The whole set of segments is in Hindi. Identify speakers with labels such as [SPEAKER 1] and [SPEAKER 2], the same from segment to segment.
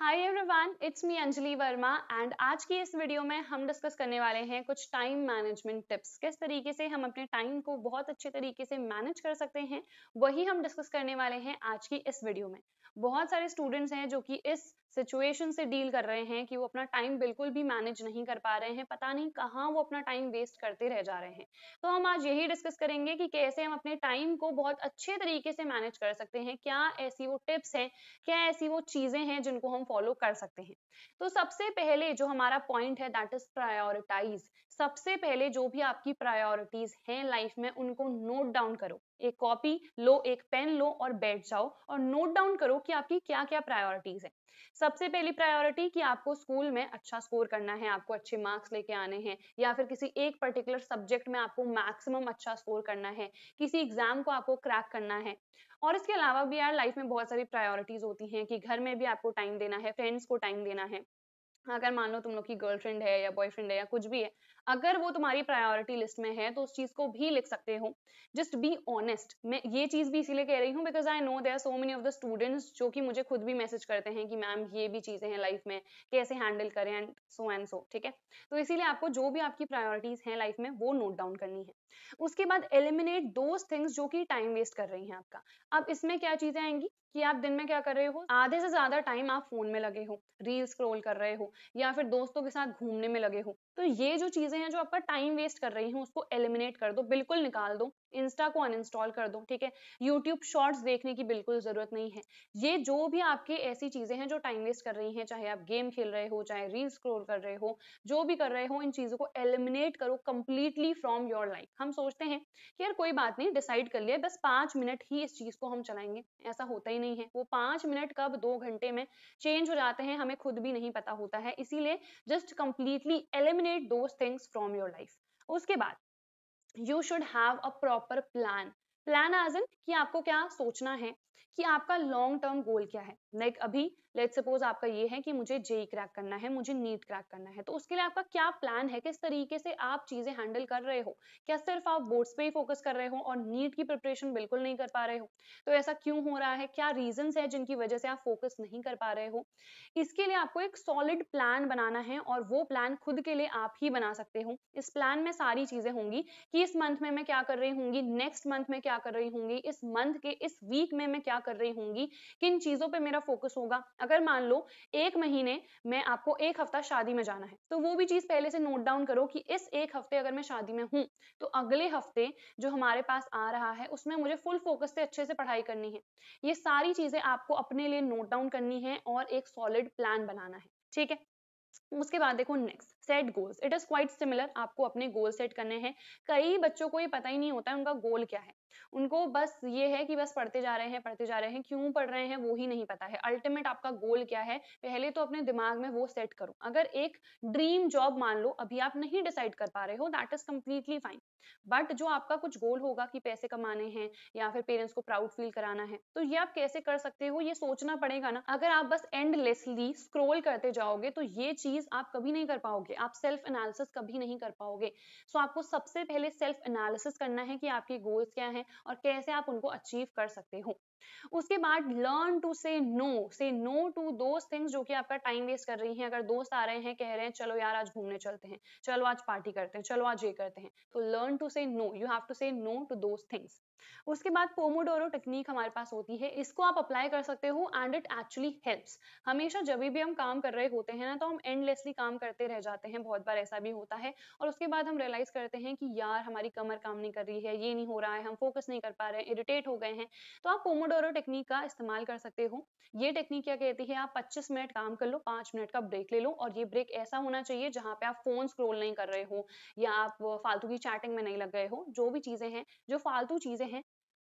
[SPEAKER 1] high everyone it's me Anjali Verma and आज की इस वीडियो में हम डिस्कस करने वाले हैं कुछ टाइम मैनेजमेंट टिप्स किस तरीके से हम अपने टाइम को बहुत अच्छे तरीके से मैनेज कर सकते हैं वही हम डिस्कस करने वाले हैं आज की इस वीडियो में बहुत सारे स्टूडेंट्स हैं जो कि इस सिचुएशन से डील कर रहे हैं कि वो अपना टाइम बिल्कुल भी मैनेज नहीं कर पा रहे हैं पता नहीं कहाँ वो अपना टाइम वेस्ट करते रह जा रहे हैं तो हम आज यही डिस्कस करेंगे कि कैसे हम अपने टाइम को बहुत अच्छे तरीके से मैनेज कर सकते हैं क्या ऐसी वो टिप्स हैं क्या ऐसी वो चीज़ें हैं जिनको हम फॉलो कर सकते हैं तो सबसे पहले जो हमारा पॉइंट है दैट इज प्रायोरिटाइज सबसे पहले जो भी आपकी प्रायोरिटीज हैं लाइफ में उनको नोट डाउन करो एक कॉपी लो एक पेन लो और बैठ जाओ और नोट डाउन करो कि आपकी क्या क्या प्रायोरिटीज है सबसे पहली प्रायोरिटी कि आपको स्कूल में अच्छा स्कोर करना है आपको अच्छे मार्क्स लेके आने हैं या फिर किसी एक पर्टिकुलर सब्जेक्ट में आपको मैक्सिमम अच्छा स्कोर करना है किसी एग्जाम को आपको क्रैक करना है और इसके अलावा भी यार लाइफ में बहुत सारी प्रायोरिटीज होती हैं कि घर में भी आपको टाइम देना है फ्रेंड्स को टाइम देना है अगर मान लो तुम लोग की गर्लफ्रेंड है या बॉयफ्रेंड है या कुछ भी है अगर वो तुम्हारी प्रायोरिटी लिस्ट में है तो उस चीज को भी लिख सकते हो जस्ट बी ऑनेस्ट मैं ये चीज भी इसीलिए कह रही हूँ because I know there so many of the students जो कि मुझे खुद भी मैसेज करते हैं कि मैम ये भी चीजें हैं लाइफ में कैसे हैंडल करें एंड सो एंड सो ठीक है तो इसीलिए आपको जो भी आपकी प्रायोरिटीज हैं लाइफ में वो नोट डाउन करनी है उसके बाद एलिमिनेट दो थिंग्स जो कि टाइम वेस्ट कर रही हैं आपका अब इसमें क्या चीजें आएंगी कि आप दिन में क्या कर रहे हो आधे से ज्यादा टाइम आप फोन में लगे हो रील स्क्रॉल कर रहे हो या फिर दोस्तों के साथ घूमने में लगे हो तो ये जो चीजें हैं जो आपका टाइम वेस्ट कर रही हैं उसको एलिमिनेट कर दो बिल्कुल निकाल दो इंस्टा को अनइंस्टॉल कर दो ठीक है यूट्यूब शॉर्ट्स देखने की बिल्कुल ज़रूरत नहीं है ये जो भी आपके ऐसी चीज़ें हैं जो टाइम वेस्ट कर रही हैं चाहे आप गेम खेल रहे हो चाहे रील स्क्रोल कर रहे हो जो भी कर रहे हो इन चीज़ों को एलिमिनेट करो कम्प्लीटली फ्रॉम योर लाइफ हम सोचते हैं कि यार कोई बात नहीं डिसाइड कर लिया बस पांच मिनट ही इस चीज़ को हम चलाएंगे ऐसा होता ही नहीं है वो पांच मिनट कब दो घंटे में चेंज हो जाते हैं हमें खुद भी नहीं पता होता है इसीलिए just completely eliminate those things from your life उसके बाद you should have a proper plan plan as in कि आपको क्या सोचना है कि आपका लॉन्ग टर्म गोल क्या है लाइक like अभी लेट सपोज आपका ये है कि मुझे जेई क्रैक करना है मुझे नीट क्रैक करना है तो उसके लिए आपका क्या प्लान है किस तरीके से आप चीजें हैंडल कर रहे हो क्या सिर्फ आप बोर्ड्स पे ही फोकस कर रहे हो और नीट की प्रिपरेशन बिल्कुल नहीं कर पा रहे हो तो ऐसा क्यों हो रहा है क्या रीजन है जिनकी वजह से आप फोकस नहीं कर पा रहे हो इसके लिए आपको एक सॉलिड प्लान बनाना है और वो प्लान खुद के लिए आप ही बना सकते हो इस प्लान में सारी चीजें होंगी कि इस मंथ में मैं क्या कर रही हूँ नेक्स्ट मंथ में क्या कर रही हूँ इस मंथ के इस वीक में मैं क्या कर रही होंगी किन चीज़ों पे मेरा फोकस होगा अगर मान लो एक महीने में आपको एक हफ्ता शादी में जाना है तो वो भी चीज़ पहले से नोट डाउन करो कि इस एक हफ्ते अगर मैं शादी में हूँ तो अगले हफ्ते जो हमारे पास आ रहा है उसमें मुझे फुल फोकस से अच्छे से पढ़ाई करनी है ये सारी चीज़ें आपको अपने लिए नोट डाउन करनी है और एक सॉलिड प्लान बनाना है ठीक है उसके बाद देखो next set goals it is quite similar आपको अपने गोल सेट करने हैं कई बच्चों को ये पता ही नहीं होता है उनका गोल क्या है उनको बस ये है कि बस पढ़ते जा रहे हैं पढ़ते जा रहे हैं क्यों पढ़ रहे हैं वो ही नहीं पता है अल्टीमेट आपका गोल क्या है पहले तो अपने दिमाग में वो सेट करो अगर एक ड्रीम जॉब मान लो अभी आप नहीं डिसाइड कर पा रहे हो that is completely fine but जो आपका कुछ गोल होगा कि पैसे कमाने हैं या फिर पेरेंट्स को प्राउड फील कराना है तो ये आप कैसे कर सकते हो ये सोचना पड़ेगा ना अगर आप बस एंडलेसली स्क्रोल करते जाओगे तो ये चीज आप कभी नहीं कर पाओगे आप सेल्फ एनालिसिस कभी नहीं कर पाओगे सो आपको सबसे पहले सेल्फ एनालिसिस करना है कि आपके गोल्स क्या है हैं और कैसे आप उनको अचीव कर सकते हो उसके बाद learn to say no say no to दो थिंग्स जो कि आपका टाइम वेस्ट कर रही हैं अगर दोस्त आ रहे हैं कह रहे हैं चलो यार आज घूमने चलते हैं चलो आज पार्टी करते हैं चलो आज ये करते हैं तो learn to say no you have to say no to things उसके बाद पोमोडोरो टेक्निक हमारे पास होती है इसको आप अप्लाई कर सकते हो एंड इट एक्चुअली हेल्प्स हमेशा जब भी हम काम कर रहे होते हैं ना तो हम एंडलेसली काम करते रह जाते हैं बहुत बार ऐसा भी होता है और उसके बाद हम रियलाइज करते हैं कि यार हमारी कमर काम नहीं कर रही है ये नहीं हो रहा है हम फोकस नहीं कर पा रहे हैं इरिटेट हो गए हैं तो आप पोमोडोरो टेक्निक का इस्तेमाल कर सकते हो ये टेक्निक क्या कहती है आप पच्चीस मिनट काम कर लो पांच मिनट का ब्रेक ले लो और ये ब्रेक ऐसा होना चाहिए जहाँ पे आप फोन स्क्रोल नहीं कर रहे हो या आप फालतू की चैटिंग में नहीं लग गए हो जो भी चीज़ें हैं जो फालतू चीज़ें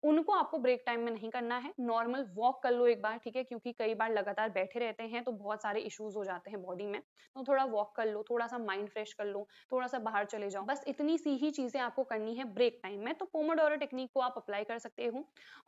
[SPEAKER 1] उनको आपको ब्रेक टाइम में नहीं करना है नॉर्मल वॉक कर लो एक बार ठीक है क्योंकि कई बार लगातार बैठे रहते हैं तो बहुत सारे इश्यूज हो जाते हैं बॉडी में तो थोड़ा वॉक कर लो थोड़ा सा माइंड फ्रेश कर लो थोड़ा सा बाहर चले जाओ बस इतनी सी ही चीजें आपको करनी है ब्रेक टाइम में तो पोमोडोरो टेक्निक को आप अप्लाई कर सकते हो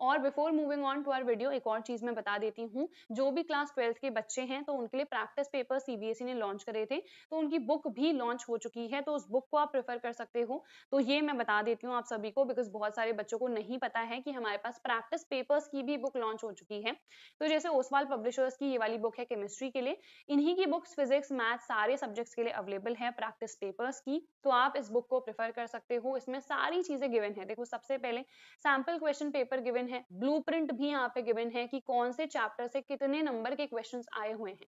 [SPEAKER 1] और before moving on to our video एक और चीज मैं बता देती हूँ जो भी क्लास ट्वेल्थ के बच्चे हैं तो उनके लिए प्रैक्टिस पेपर सीबीएसई ने लॉन्च करे थे तो उनकी बुक भी लॉन्च हो चुकी है तो उस बुक को आप प्रेफर कर सकते हो तो ये मैं बता देती हूँ आप सभी को बिकॉज बहुत सारे बच्चों को नहीं पता है हैं कि हमारे पास प्रैक्टिस पेपर्स की भी बुक लॉन्च हो चुकी है तो जैसे ओसवाल पब्लिशर्स की ये वाली बुक है केमिस्ट्री के लिए इन्हीं की बुक्स फिजिक्स मैथ सारे सब्जेक्ट्स के लिए अवेलेबल है प्रैक्टिस पेपर्स की तो आप इस बुक को प्रेफर कर सकते हो इसमें सारी चीजें गिवन है देखो सबसे पहले सैम्पल क्वेश्चन पेपर गिवन है ब्लू भी यहाँ पे गिवन है कि कौन से चैप्टर से कितने नंबर के क्वेश्चन आए हुए हैं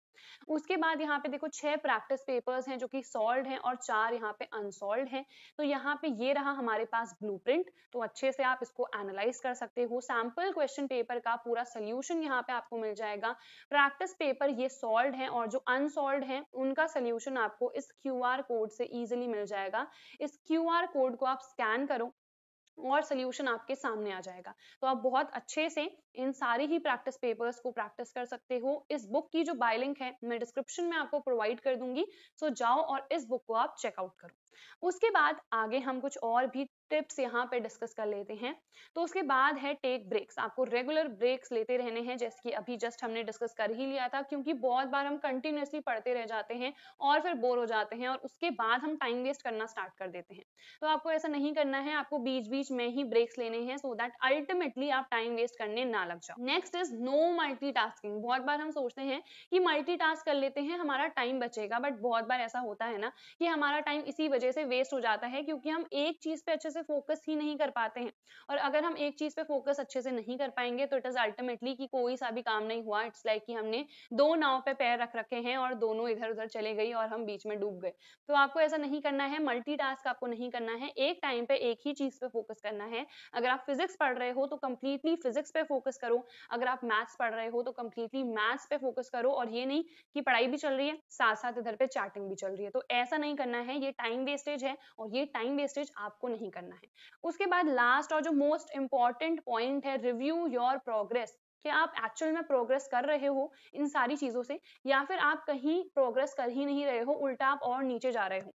[SPEAKER 1] उसके बाद यहाँ पे देखो छह प्रैक्टिस पेपर्स हैं जो कि सॉल्व हैं और चार यहाँ पे अनसॉल्व हैं तो यहाँ पे ये रहा हमारे पास ब्लूप्रिंट तो अच्छे से आप इसको एनालाइज कर सकते हो सैम्पल क्वेश्चन पेपर का पूरा सोल्यूशन यहाँ पे आपको मिल जाएगा प्रैक्टिस पेपर ये सॉल्व है और जो अनसॉल्व है उनका सोल्यूशन आपको इस क्यू कोड से ईजिली मिल जाएगा इस क्यू कोड को आप स्कैन करो और सोल्यूशन आपके सामने आ जाएगा तो आप बहुत अच्छे से इन सारी ही प्रैक्टिस पेपर्स को प्रैक्टिस कर सकते हो इस बुक की जो बाय लिंक है मैं डिस्क्रिप्शन में आपको प्रोवाइड कर दूंगी सो जाओ और इस बुक को आप चेकआउट करो उसके बाद आगे हम कुछ और भी टिप्स यहाँ पे डिस्कस कर लेते हैं तो उसके बाद है टेक ब्रेक्स आपको रेगुलर ब्रेक्स लेते रहने हैं जैसे कि अभी जस्ट हमने डिस्कस कर ही लिया था क्योंकि बहुत बार हम कंटिन्यूसली पढ़ते रह जाते हैं और फिर बोर हो जाते हैं और उसके बाद हम टाइम वेस्ट करना स्टार्ट कर देते हैं तो आपको ऐसा नहीं करना है आपको बीच बीच में ही ब्रेक्स लेने हैं सो दैट अल्टीमेटली आप टाइम वेस्ट करने ना लग जाओ नेक्स्ट इज नो मल्टी बहुत बार हम सोचते हैं कि मल्टी कर लेते हैं हमारा टाइम बचेगा बट बहुत बार ऐसा होता है ना कि हमारा टाइम इसी वजह वजह से वेस्ट हो जाता है क्योंकि हम एक चीज पे अच्छे से फोकस ही नहीं कर पाते हैं और अगर हम एक चीज पे फोकस अच्छे से नहीं कर पाएंगे तो इट इज अल्टीमेटली कि कोई सा भी काम नहीं हुआ इट्स लाइक कि हमने दो नाव पे पैर रख रखे हैं और दोनों इधर उधर चले गई और हम बीच में डूब गए तो आपको ऐसा नहीं करना है मल्टी आपको नहीं करना है एक टाइम पे एक ही चीज पे फोकस करना है अगर आप फिजिक्स पढ़ रहे हो तो कंप्लीटली फिजिक्स पे फोकस करो अगर आप मैथ्स पढ़ रहे हो तो कंप्लीटली मैथ्स पे फोकस करो और ये नहीं कि पढ़ाई भी चल रही है साथ साथ इधर पे चैटिंग भी चल रही है तो ऐसा नहीं करना है ये टाइम वेस्टेज है और ये टाइम वेस्टेज आपको नहीं करना है उसके बाद लास्ट और जो मोस्ट इंपॉर्टेंट पॉइंट है रिव्यू योर प्रोग्रेस कि आप एक्चुअल में प्रोग्रेस कर रहे हो इन सारी चीज़ों से या फिर आप कहीं प्रोग्रेस कर ही नहीं रहे हो उल्टा आप और नीचे जा रहे हो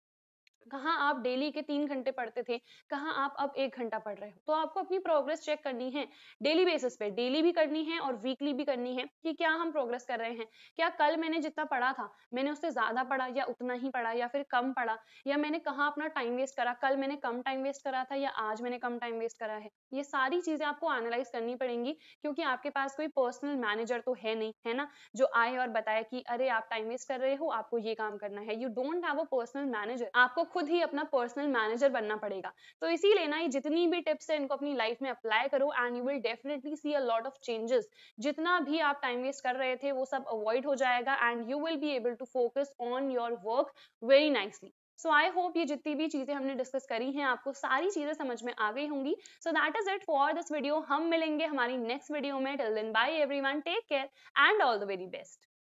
[SPEAKER 1] कहाँ आप डेली के तीन घंटे पढ़ते थे कहाँ आप अब एक घंटा पढ़ रहे हो तो आपको अपनी प्रोग्रेस चेक करनी है डेली बेसिस पे डेली भी करनी है और वीकली भी करनी है कि क्या हम प्रोग्रेस कर रहे हैं क्या कल मैंने जितना पढ़ा था मैंने उससे ज़्यादा पढ़ा या उतना ही पढ़ा या फिर कम पढ़ा या मैंने कहाँ अपना टाइम वेस्ट करा कल मैंने कम टाइम वेस्ट करा था या आज मैंने कम टाइम वेस्ट करा है ये सारी चीज़ें आपको एनालाइज करनी पड़ेंगी क्योंकि आपके पास कोई पर्सनल मैनेजर तो है नहीं है ना जो आए और बताया कि अरे आप टाइम वेस्ट कर रहे हो आपको ये काम करना है you don't have a personal manager आपको खुद ही अपना पर्सनल मैनेजर बनना पड़ेगा तो इसीलिए ना ये जितनी भी टिप्स है इनको अपनी लाइफ में अप्लाई करो and you will definitely see a lot of changes जितना भी आप टाइम वेस्ट कर रहे थे वो सब अवॉइड हो जाएगा and you will be able to focus on your work very nicely so I hope ये जितनी भी चीज़ें हमने डिस्कस करी हैं आपको सारी चीज़ें समझ में आ गई होंगी so that is it for this video हम मिलेंगे हमारी नेक्स्ट वीडियो में till then bye everyone take care and all the very best